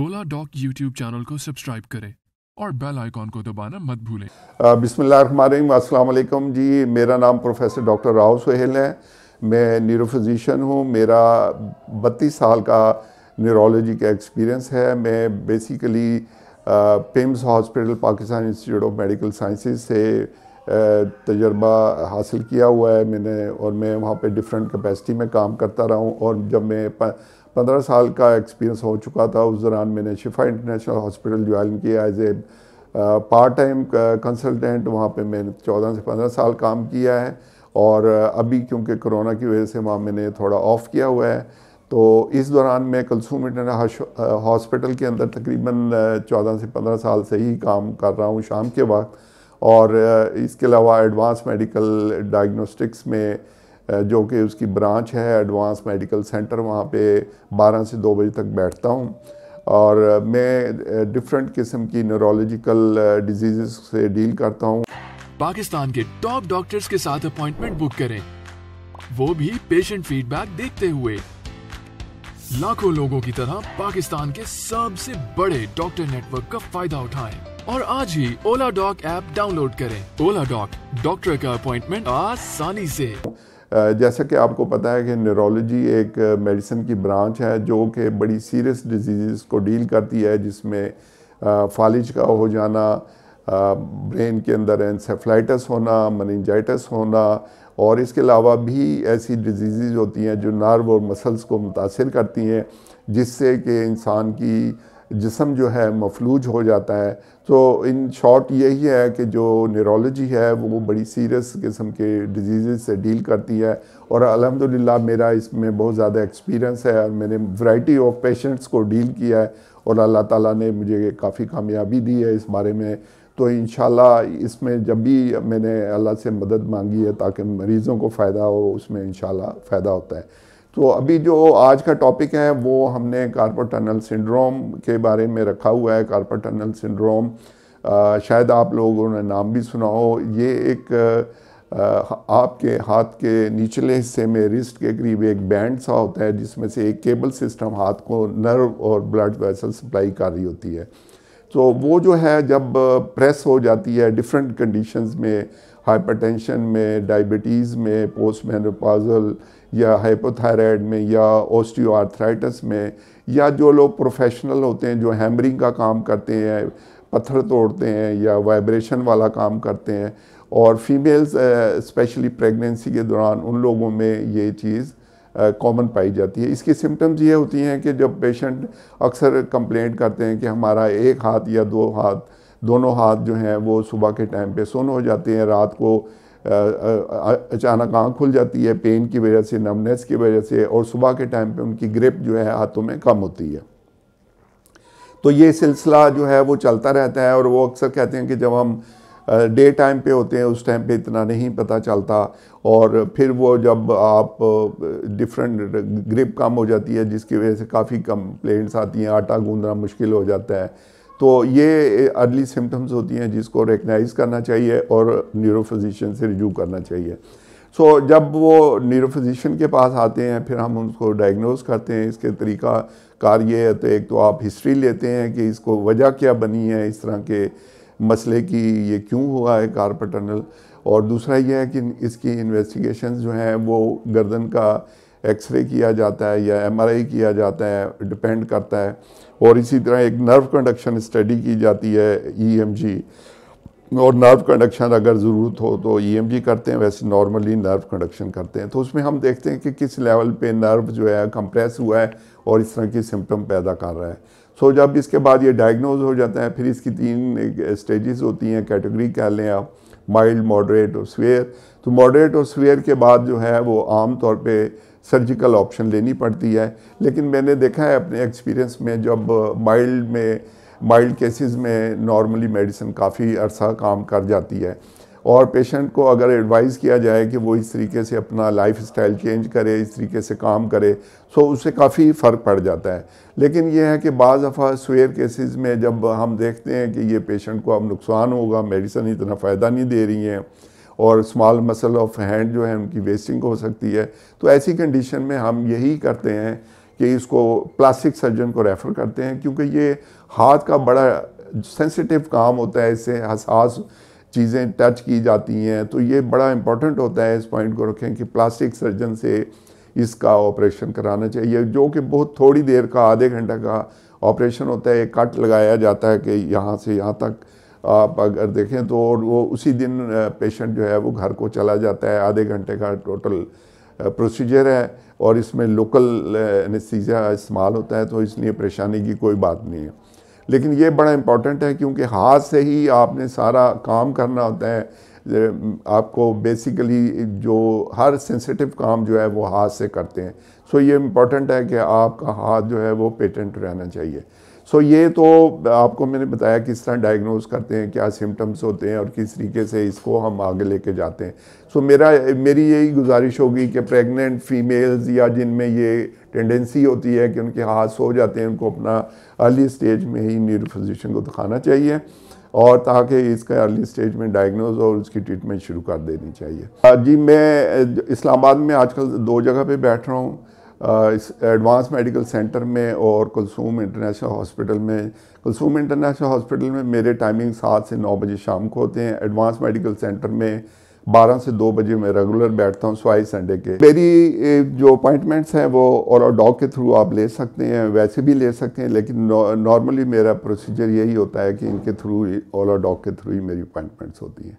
ओला Oladoc YouTube channel को subscribe करें और बेल आइकॉन को दबाना मत भूलें बिसमीम अस्सलाम जी मेरा नाम प्रोफेसर डॉक्टर राव सुहेल है मैं न्यूरोफिजिशियन हूँ मेरा बत्तीस साल का न्यूरोलॉजी का एक्सपीरियंस है मैं basically PIMS hospital Pakistan institute of medical sciences से तजर्बा हासिल किया हुआ है मैंने और मैं वहाँ पे डिफरेंट कैपेसिटी में काम करता रहा हूँ और जब मैं पंद्रह साल का एक्सपीरियंस हो चुका था उस दौरान मैंने शिफा इंटरनेशनल हॉस्पिटल ज्वाइन किया as a part time consultant वहाँ पे मैंने चौदह से पंद्रह साल काम किया है और अभी क्योंकि कोरोना की वजह से वहाँ मैंने थोड़ा ऑफ किया हुआ है तो इस दौरान मैं कल्सूम इंटरनेशनल हॉस्पिटल के अंदर तकरीबन चौदह से पंद्रह साल से ही काम कर रहा हूँ शाम के वक्त और इसके अलावा एडवांस मेडिकल डायग्नोस्टिक्स में जो कि उसकी ब्रांच है एडवांस मेडिकल सेंटर वहाँ पे 12 से 2 बजे तक बैठता हूँ और मैं डिफरेंट किस्म की न्यूरोलॉजिकल डिजीज़ से डील करता हूँ पाकिस्तान के टॉप डॉक्टर्स के साथ अपॉइंटमेंट बुक करें वो भी पेशेंट फीडबैक देखते हुए लाखों लोगों की तरह पाकिस्तान के सबसे बड़े डॉक्टर नेटवर्क का फायदा उठाएं और आज ही ओला डॉक ऐप डाउनलोड करें ओला डॉक डॉक्टर का अपॉइंटमेंट आसानी से जैसा कि आपको पता है कि न्यूरोलॉजी एक मेडिसिन की ब्रांच है जो कि बड़ी सीरियस डिजीज़ को डील करती है जिसमें फालिज का हो जाना ब्रेन के अंदर एनसेफ्लाइटस होना मनिंजाइटस होना और इसके अलावा भी ऐसी डिजीज़ होती हैं जो नर्व और मसल्स को मुतासर करती हैं जिससे कि इंसान की जिसम जो है मफलूज हो जाता है तो इन शॉर्ट यही है कि जो न्यूरोलॉजी है वो बड़ी सीरियस किस्म के डिजीज़ से डील करती है और अल्हम्दुलिल्लाह मेरा इसमें बहुत ज़्यादा एक्सपीरियंस है और मैंने वैरायटी ऑफ पेशेंट्स को डील किया है और अल्लाह ताला ने मुझे काफ़ी कामयाबी दी है इस बारे में तो इन इसमें जब भी मैंने अल्लाह से मदद मांगी है ताकि मरीज़ों को फ़ायदा हो उसमें इन फ़ायदा होता है तो अभी जो आज का टॉपिक है वो हमने कार्पोटनल टनल सिंड्रोम के बारे में रखा हुआ है कार्पोटनल टनल सिंड्रोम आ, शायद आप लोगों ने नाम भी सुना हो ये एक आ, आपके हाथ के निचले हिस्से में रिस्ट के करीब एक बैंड सा होता है जिसमें से एक केबल सिस्टम हाथ को नर्व और ब्लड वेसल सप्लाई कर रही होती है तो वो जो है जब प्रेस हो जाती है डिफरेंट कंडीशंस में हाइपरटेंशन में डायबिटीज़ में पोस्ट मेनोपाजल या हाइपोथायराइड में या ओस्टियोआर्थराइटिस में या जो लोग प्रोफेशनल होते हैं जो हैमरिंग का काम करते हैं पत्थर तोड़ते हैं या वाइब्रेशन वाला काम करते हैं और फीमेल्स स्पेशली प्रेगनेंसी के दौरान उन लोगों में ये चीज़ कॉमन पाई जाती है इसकी सिम्टम्स ये होती हैं कि जब पेशेंट अक्सर कंप्लेंट करते हैं कि हमारा एक हाथ या दो हाथ दोनों हाथ जो हैं वो सुबह के टाइम पे सुन हो जाते हैं रात को अचानक आँख खुल जाती है पेन की वजह से नमनेस की वजह से और सुबह के टाइम पे उनकी ग्रिप जो है हाथों में कम होती है तो ये सिलसिला जो है वो चलता रहता है और वो अक्सर कहते हैं कि जब हम डे टाइम पे होते हैं उस टाइम पे इतना नहीं पता चलता और फिर वो जब आप डिफरेंट ग्रिप कम हो जाती है जिसकी वजह से काफ़ी कंप्लेंट्स आती हैं आटा गूंदना मुश्किल हो जाता है तो ये अर्ली सिम्टम्स होती हैं जिसको रिकगनाइज करना चाहिए और न्यूरोफिजिशियन से रिजू करना चाहिए सो so, जब वो न्यूरोफिजिशियन के पास आते हैं फिर हम उनको डायग्नोज करते हैं इसके तरीका कार ये है तो एक तो आप हिस्ट्री लेते हैं कि इसको वजह क्या बनी है इस तरह के मसले की ये क्यों हुआ है कार पटर्नल और दूसरा यह है कि इसकी इन्वेस्टिगेशन जो हैं वो गर्दन का एक्सरे किया जाता है या एमआरआई किया जाता है डिपेंड करता है और इसी तरह एक नर्व कंडक्शन स्टडी की जाती है ई e और नर्व कंडक्शन अगर ज़रूरत हो तो ई e करते हैं वैसे नॉर्मली नर्व कंडक्शन करते हैं तो उसमें हम देखते हैं कि किस लेवल पे नर्व जो है कंप्रेस हुआ है और इस तरह की सिम्टम पैदा कर रहा है सो so, जब इसके बाद ये डायग्नोज हो जाता है फिर इसकी तीन स्टेजेस होती हैं कैटेगरी कह लें आप माइल्ड मॉडरेट और स्वेयर तो मॉडरेट और स्वेयर के बाद जो है वो आम तौर पर सर्जिकल ऑप्शन लेनी पड़ती है लेकिन मैंने देखा है अपने एक्सपीरियंस में जब माइल्ड में माइल्ड केसेस में नॉर्मली मेडिसिन काफ़ी अरसा काम कर जाती है और पेशेंट को अगर एडवाइस किया जाए कि वो इस तरीके से अपना लाइफ स्टाइल चेंज करे इस तरीके से काम करे तो उससे काफ़ी फ़र्क पड़ जाता है लेकिन ये है कि बाज़ दफ़ा स्वेयर केसेस में जब हम देखते हैं कि ये पेशेंट को अब नुकसान होगा मेडिसन इतना फ़ायदा नहीं दे रही हैं और स्मॉल मसल ऑफ हैंड जो है उनकी वेस्टिंग हो सकती है तो ऐसी कंडीशन में हम यही करते हैं कि इसको प्लास्टिक सर्जन को रेफ़र करते हैं क्योंकि ये हाथ का बड़ा सेंसिटिव काम होता है इससे हसास चीज़ें टच की जाती हैं तो ये बड़ा इम्पॉर्टेंट होता है इस पॉइंट को रखें कि प्लास्टिक सर्जन से इसका ऑपरेशन कराना चाहिए जो कि बहुत थोड़ी देर का आधे घंटे का ऑपरेशन होता है एक कट लगाया जाता है कि यहाँ से यहाँ तक आप अगर देखें तो वो उसी दिन पेशेंट जो है वो घर को चला जाता है आधे घंटे का टोटल प्रोसीजर है और इसमें लोकल नतीजा इस्तेमाल होता है तो इसलिए परेशानी की कोई बात नहीं है लेकिन ये बड़ा इम्पॉर्टेंट है क्योंकि हाथ से ही आपने सारा काम करना होता है आपको बेसिकली जो हर सेंसिटिव काम जो है वो हाथ से करते हैं सो ये इम्पॉर्टेंट है कि आपका हाथ जो है वो पेटेंट रहना चाहिए सो ये तो आपको मैंने बताया किस तरह डायग्नोज करते हैं क्या सिम्टम्स होते हैं और किस तरीके से इसको हम आगे लेके जाते हैं सो मेरा मेरी यही गुजारिश होगी कि प्रेग्नेंट फीमेल्स या जिनमें ये टेंडेंसी होती है कि उनके हाथ सो जाते हैं उनको अपना अर्ली स्टेज में ही न्यूरोफिजिशन को दिखाना चाहिए और ताकि इसका अर्ली स्टेज में डायग्नोज और उसकी ट्रीटमेंट शुरू कर देनी चाहिए जी मैं इस्लामाबाद में आजकल दो जगह पे बैठ रहा हूँ इस एडवांस मेडिकल सेंटर में और कुलसूम इंटरनेशनल हॉस्पिटल में कुलसूम इंटरनेशनल हॉस्पिटल में मेरे टाइमिंग सात से नौ बजे शाम को होते हैं एडवांस मेडिकल सेंटर में बारह से दो बजे मैं रेगुलर बैठता हूँ सवाई संडे के मेरी जो अपॉइंटमेंट्स हैं वो और डॉग के थ्रू आप ले सकते हैं वैसे भी ले सकते हैं लेकिन नॉर्मली मेरा प्रोसीजर यही होता है कि इनके थ्रू ओला डॉग के थ्रू ही मेरी अपॉइंटमेंट्स होती हैं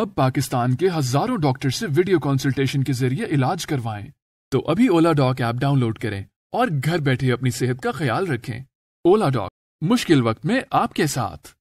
अब पाकिस्तान के हजारों डॉक्टर से वीडियो कंसल्टेशन के जरिए इलाज करवाएं तो अभी ओला डॉक ऐप डाउनलोड करें और घर बैठे अपनी सेहत का ख्याल रखें ओला डॉक मुश्किल वक्त में आपके साथ